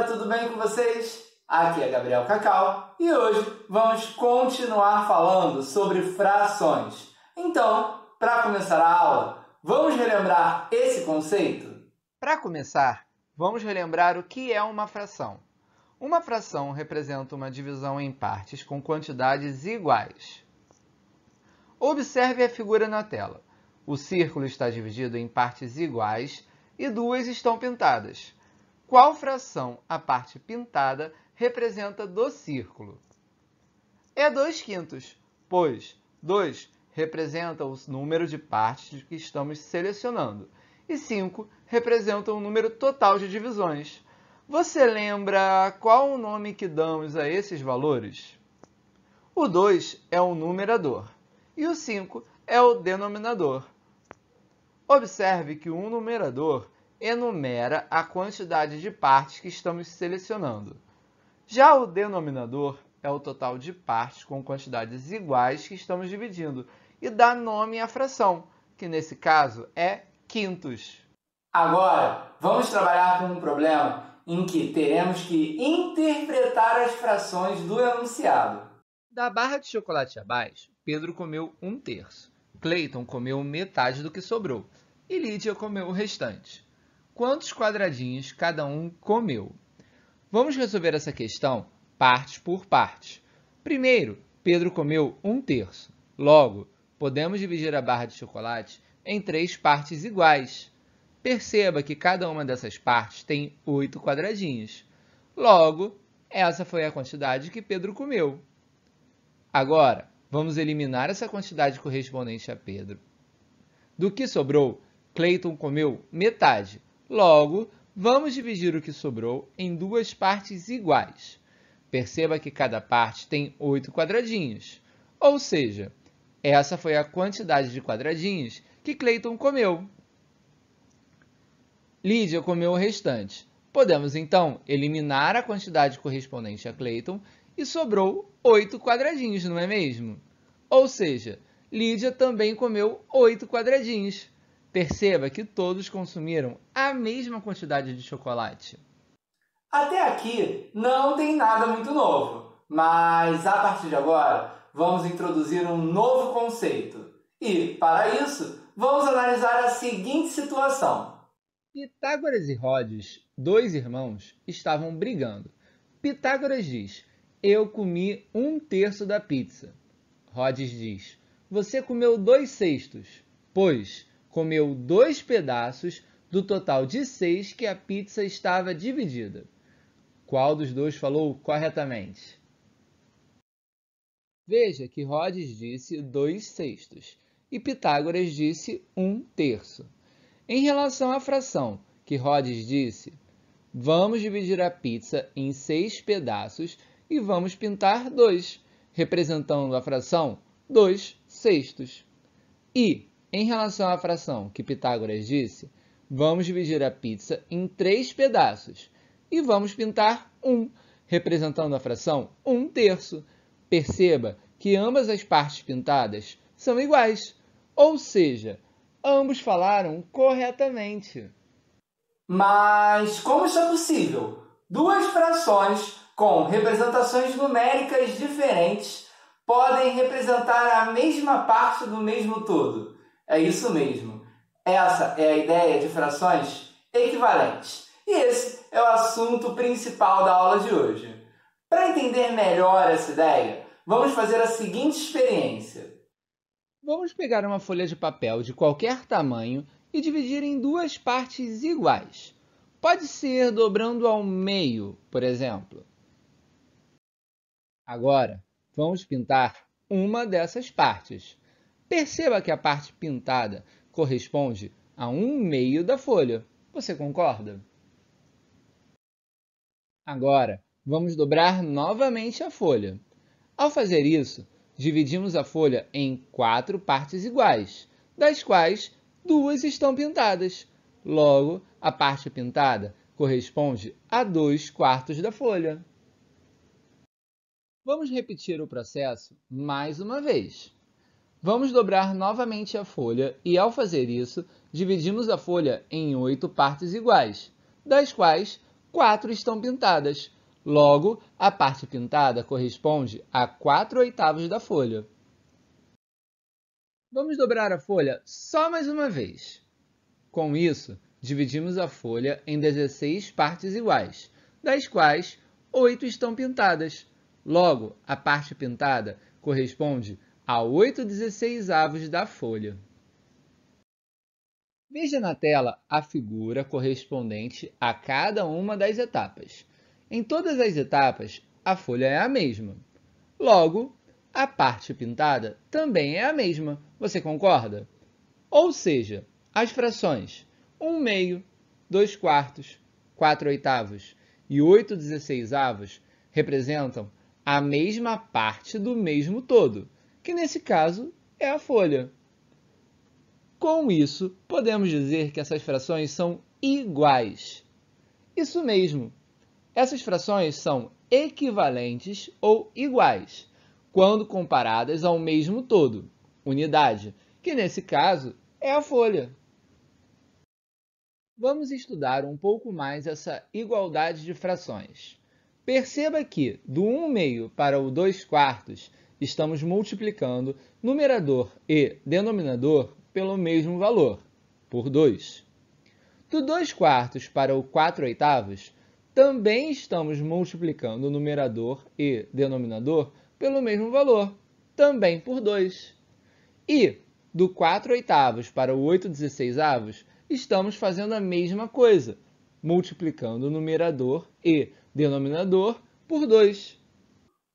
galera, tudo bem com vocês? Aqui é Gabriel Cacau e hoje vamos continuar falando sobre frações. Então, para começar a aula, vamos relembrar esse conceito? Para começar, vamos relembrar o que é uma fração. Uma fração representa uma divisão em partes com quantidades iguais. Observe a figura na tela. O círculo está dividido em partes iguais e duas estão pintadas qual fração a parte pintada representa do círculo? É 2 quintos, pois 2 representa o número de partes que estamos selecionando e 5 representa o número total de divisões. Você lembra qual o nome que damos a esses valores? O 2 é o numerador e o 5 é o denominador. Observe que o numerador enumera a quantidade de partes que estamos selecionando. Já o denominador é o total de partes com quantidades iguais que estamos dividindo e dá nome à fração, que nesse caso é quintos. Agora, vamos trabalhar com um problema em que teremos que interpretar as frações do enunciado. Da barra de chocolate abaixo, Pedro comeu um terço, Clayton comeu metade do que sobrou e Lídia comeu o restante quantos quadradinhos cada um comeu. Vamos resolver essa questão parte por parte. Primeiro, Pedro comeu um terço. Logo, podemos dividir a barra de chocolate em três partes iguais. Perceba que cada uma dessas partes tem oito quadradinhos. Logo, essa foi a quantidade que Pedro comeu. Agora, vamos eliminar essa quantidade correspondente a Pedro. Do que sobrou, Clayton comeu metade, Logo, vamos dividir o que sobrou em duas partes iguais. Perceba que cada parte tem 8 quadradinhos, ou seja, essa foi a quantidade de quadradinhos que Cleiton comeu. Lídia comeu o restante. Podemos, então, eliminar a quantidade correspondente a Cleiton e sobrou 8 quadradinhos, não é mesmo? Ou seja, Lídia também comeu 8 quadradinhos. Perceba que todos consumiram a mesma quantidade de chocolate. Até aqui não tem nada muito novo, mas a partir de agora vamos introduzir um novo conceito. E, para isso, vamos analisar a seguinte situação. Pitágoras e Rhodes, dois irmãos, estavam brigando. Pitágoras diz: Eu comi um terço da pizza. Rhodes diz: Você comeu dois sextos. Pois, comeu dois pedaços do total de seis que a pizza estava dividida. Qual dos dois falou corretamente? Veja que Rhodes disse dois sextos e Pitágoras disse um terço. Em relação à fração que Rhodes disse, vamos dividir a pizza em seis pedaços e vamos pintar dois, representando a fração dois sextos. E em relação à fração que Pitágoras disse, vamos dividir a pizza em três pedaços e vamos pintar um, representando a fração um terço. Perceba que ambas as partes pintadas são iguais, ou seja, ambos falaram corretamente. Mas como isso é possível? Duas frações com representações numéricas diferentes podem representar a mesma parte do mesmo todo. É isso mesmo. Essa é a ideia de frações equivalentes. E esse é o assunto principal da aula de hoje. Para entender melhor essa ideia, vamos fazer a seguinte experiência. Vamos pegar uma folha de papel de qualquer tamanho e dividir em duas partes iguais. Pode ser dobrando ao meio, por exemplo. Agora, vamos pintar uma dessas partes. Perceba que a parte pintada corresponde a um meio da folha. Você concorda? Agora, vamos dobrar novamente a folha. Ao fazer isso, dividimos a folha em quatro partes iguais, das quais duas estão pintadas. Logo, a parte pintada corresponde a 2 quartos da folha. Vamos repetir o processo mais uma vez. Vamos dobrar novamente a folha e, ao fazer isso, dividimos a folha em oito partes iguais, das quais quatro estão pintadas. Logo, a parte pintada corresponde a 4 oitavos da folha. Vamos dobrar a folha só mais uma vez. Com isso, dividimos a folha em 16 partes iguais, das quais 8 estão pintadas. Logo, a parte pintada corresponde a 8 16 avos da folha. Veja na tela a figura correspondente a cada uma das etapas. Em todas as etapas, a folha é a mesma. Logo, a parte pintada também é a mesma, você concorda? Ou seja, as frações 1 meio, 2 quartos, 4 oitavos e 8 16 representam a mesma parte do mesmo todo que nesse caso é a folha. Com isso, podemos dizer que essas frações são iguais. Isso mesmo. Essas frações são equivalentes ou iguais quando comparadas ao mesmo todo, unidade, que nesse caso é a folha. Vamos estudar um pouco mais essa igualdade de frações. Perceba que do 1 meio para o 2 quartos estamos multiplicando numerador e denominador pelo mesmo valor, por 2. Do 2 quartos para o 4 oitavos, também estamos multiplicando numerador e denominador pelo mesmo valor, também por 2. E do 4 oitavos para o 8 dezesseisavos, estamos fazendo a mesma coisa, multiplicando numerador e denominador por 2.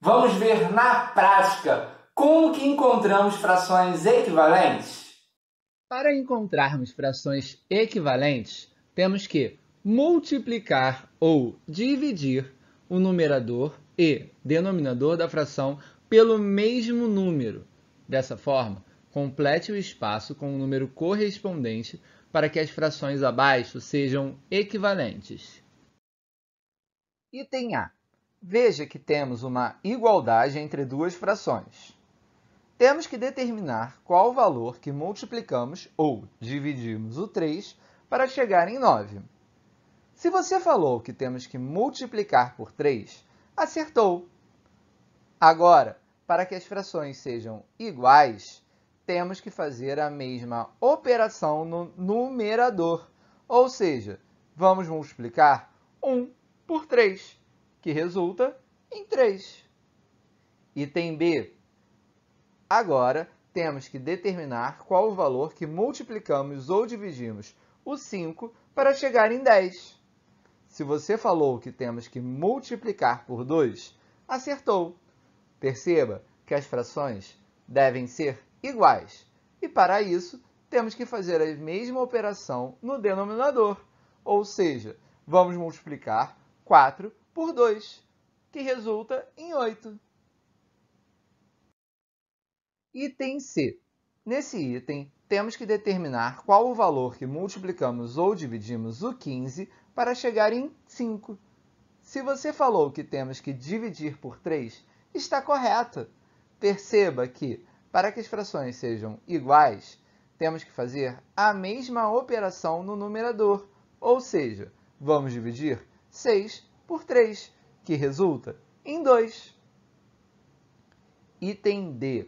Vamos ver na prática como que encontramos frações equivalentes. Para encontrarmos frações equivalentes, temos que multiplicar ou dividir o numerador e denominador da fração pelo mesmo número. Dessa forma, complete o espaço com o número correspondente para que as frações abaixo sejam equivalentes. Item A Veja que temos uma igualdade entre duas frações. Temos que determinar qual valor que multiplicamos ou dividimos o 3 para chegar em 9. Se você falou que temos que multiplicar por 3, acertou. Agora, para que as frações sejam iguais, temos que fazer a mesma operação no numerador, ou seja, vamos multiplicar 1 por 3 que resulta em 3. Item B. Agora, temos que determinar qual o valor que multiplicamos ou dividimos o 5 para chegar em 10. Se você falou que temos que multiplicar por 2, acertou. Perceba que as frações devem ser iguais. E para isso, temos que fazer a mesma operação no denominador. Ou seja, vamos multiplicar 4 por 2, que resulta em 8. Item C. Nesse item, temos que determinar qual o valor que multiplicamos ou dividimos o 15 para chegar em 5. Se você falou que temos que dividir por 3, está correto. Perceba que, para que as frações sejam iguais, temos que fazer a mesma operação no numerador, ou seja, vamos dividir 6 por 3, que resulta em 2. Item D.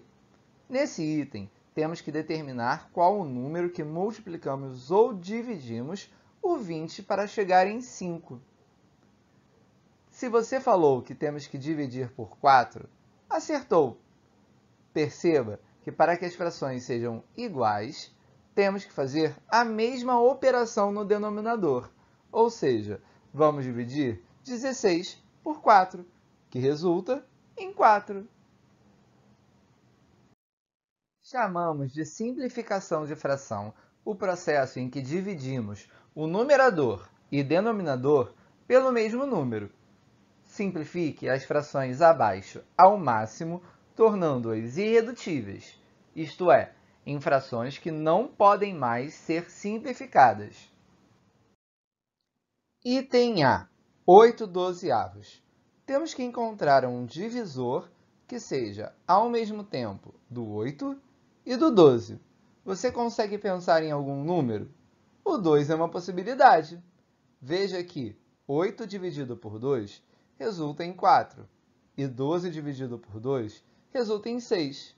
Nesse item, temos que determinar qual o número que multiplicamos ou dividimos o 20 para chegar em 5. Se você falou que temos que dividir por 4, acertou. Perceba que para que as frações sejam iguais, temos que fazer a mesma operação no denominador, ou seja, vamos dividir 16 por 4, que resulta em 4. Chamamos de simplificação de fração o processo em que dividimos o numerador e denominador pelo mesmo número. Simplifique as frações abaixo ao máximo, tornando-as irredutíveis, isto é, em frações que não podem mais ser simplificadas. Item A. 8 dozeavos. Temos que encontrar um divisor que seja ao mesmo tempo do 8 e do 12. Você consegue pensar em algum número? O 2 é uma possibilidade. Veja que 8 dividido por 2 resulta em 4 e 12 dividido por 2 resulta em 6.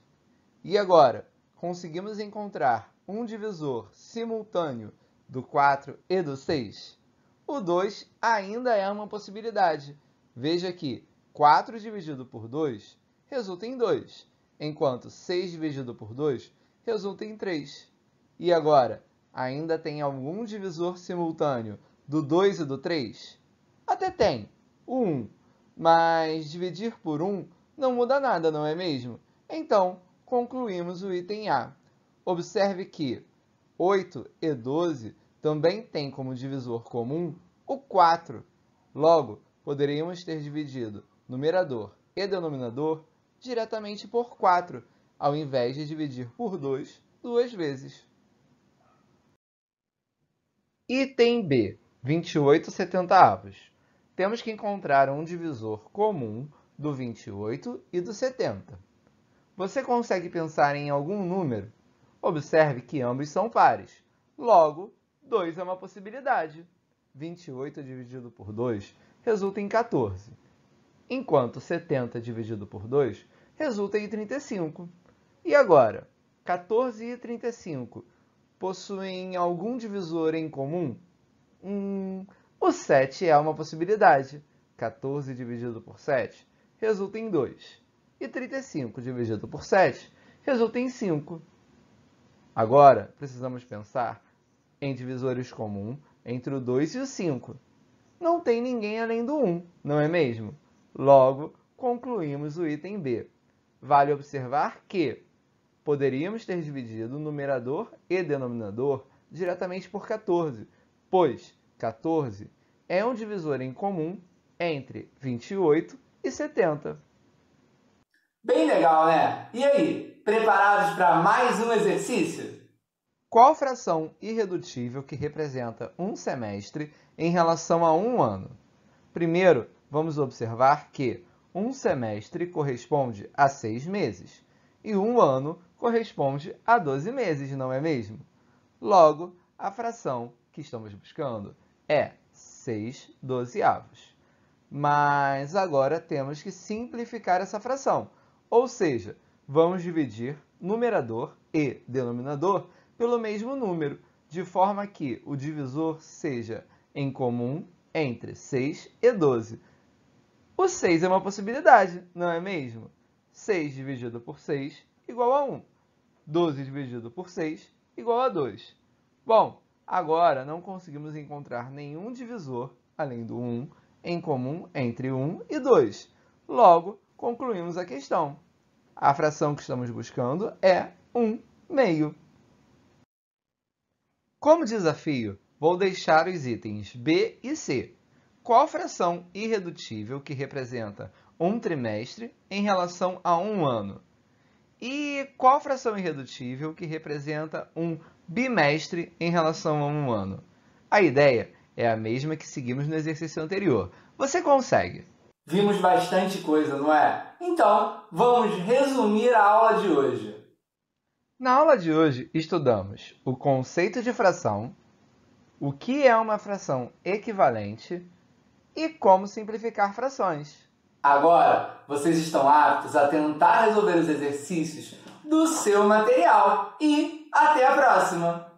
E agora, conseguimos encontrar um divisor simultâneo do 4 e do 6? o 2 ainda é uma possibilidade. Veja que 4 dividido por 2 resulta em 2, enquanto 6 dividido por 2 resulta em 3. E agora, ainda tem algum divisor simultâneo do 2 e do 3? Até tem, o 1. Mas dividir por 1 não muda nada, não é mesmo? Então, concluímos o item A. Observe que 8 e 12 também tem como divisor comum o 4. Logo, poderíamos ter dividido numerador e denominador diretamente por 4, ao invés de dividir por 2 duas vezes. Item B, 28 setentaavos. Temos que encontrar um divisor comum do 28 e do 70. Você consegue pensar em algum número? Observe que ambos são pares. Logo, 2 é uma possibilidade. 28 dividido por 2 resulta em 14, enquanto 70 dividido por 2 resulta em 35. E agora, 14 e 35 possuem algum divisor em comum? Hum, o 7 é uma possibilidade. 14 dividido por 7 resulta em 2. E 35 dividido por 7 resulta em 5. Agora, precisamos pensar em divisores comum entre o 2 e o 5. Não tem ninguém além do 1, não é mesmo? Logo, concluímos o item B. Vale observar que poderíamos ter dividido o numerador e denominador diretamente por 14, pois 14 é um divisor em comum entre 28 e 70. Bem legal, né? E aí, preparados para mais um exercício? Qual fração irredutível que representa um semestre em relação a um ano? Primeiro, vamos observar que um semestre corresponde a seis meses e um ano corresponde a 12 meses, não é mesmo? Logo, a fração que estamos buscando é 6 dozeavos. Mas agora temos que simplificar essa fração, ou seja, vamos dividir numerador e denominador pelo mesmo número, de forma que o divisor seja em comum entre 6 e 12. O 6 é uma possibilidade, não é mesmo? 6 dividido por 6 igual a 1. 12 dividido por 6 igual a 2. Bom, agora não conseguimos encontrar nenhum divisor, além do 1, em comum entre 1 e 2. Logo, concluímos a questão. A fração que estamos buscando é 1 meio. Como desafio, vou deixar os itens B e C. Qual fração irredutível que representa um trimestre em relação a um ano? E qual fração irredutível que representa um bimestre em relação a um ano? A ideia é a mesma que seguimos no exercício anterior. Você consegue! Vimos bastante coisa, não é? Então, vamos resumir a aula de hoje. Na aula de hoje, estudamos o conceito de fração, o que é uma fração equivalente e como simplificar frações. Agora, vocês estão aptos a tentar resolver os exercícios do seu material e até a próxima!